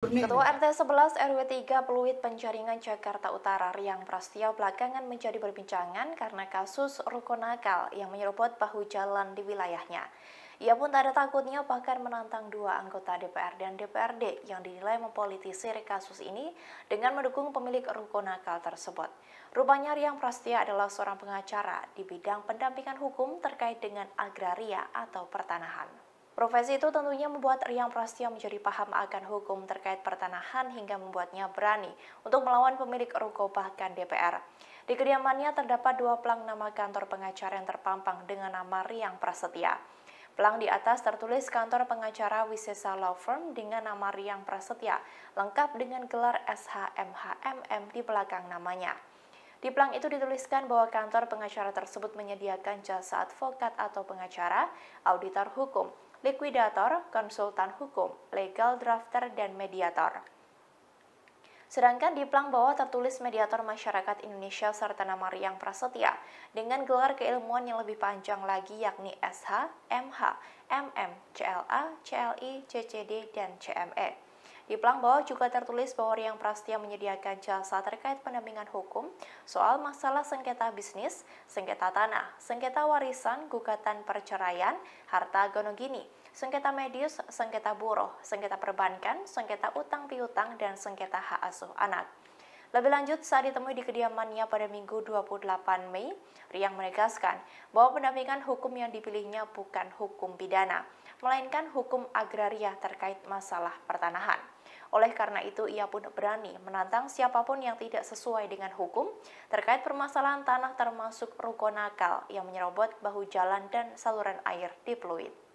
Ketua RT 11 RW 3 Peluit Penjaringan Jakarta Utara Riang Prasetyo belakangan menjadi perbincangan karena kasus ruko nakal yang menyerobot bahu jalan di wilayahnya. Ia pun tak ada takutnya bahkan menantang dua anggota DPR dan DPRD yang dinilai mempolitisir kasus ini dengan mendukung pemilik ruko nakal tersebut. Rupanya Riang Prastia adalah seorang pengacara di bidang pendampingan hukum terkait dengan agraria atau pertanahan. Profesi itu tentunya membuat Riang Prasetyo menjadi paham akan hukum terkait pertanahan hingga membuatnya berani untuk melawan pemilik ruko bahkan DPR. Di kediamannya terdapat dua pelang nama kantor pengacara yang terpampang dengan nama Riang Prasetya. Pelang di atas tertulis kantor pengacara Wisesa Law Firm dengan nama Riang Prasetya, lengkap dengan gelar SHMHMM di belakang namanya. Di pelang itu dituliskan bahwa kantor pengacara tersebut menyediakan jasa advokat atau pengacara, auditor hukum, likuidator, konsultan hukum, legal drafter, dan mediator. Sedangkan di plang bawah tertulis mediator masyarakat Indonesia serta nama Riang Prasetya dengan gelar keilmuan yang lebih panjang lagi yakni SH, MH, MM, CLA, CLI, CCD, dan CME. Di pelang bawah juga tertulis bahwa Riang Prastia menyediakan jasa terkait pendampingan hukum soal masalah sengketa bisnis, sengketa tanah, sengketa warisan, gugatan perceraian, harta gonogini, sengketa medis, sengketa buruh, sengketa perbankan, sengketa utang piutang, dan sengketa hak asuh anak. Lebih lanjut, saat ditemui di kediamannya pada Minggu 28 Mei, Riang menegaskan bahwa pendampingan hukum yang dipilihnya bukan hukum pidana, melainkan hukum agraria terkait masalah pertanahan. Oleh karena itu, ia pun berani menantang siapapun yang tidak sesuai dengan hukum terkait permasalahan tanah termasuk ruko nakal yang menyerobot bahu jalan dan saluran air di Pluit.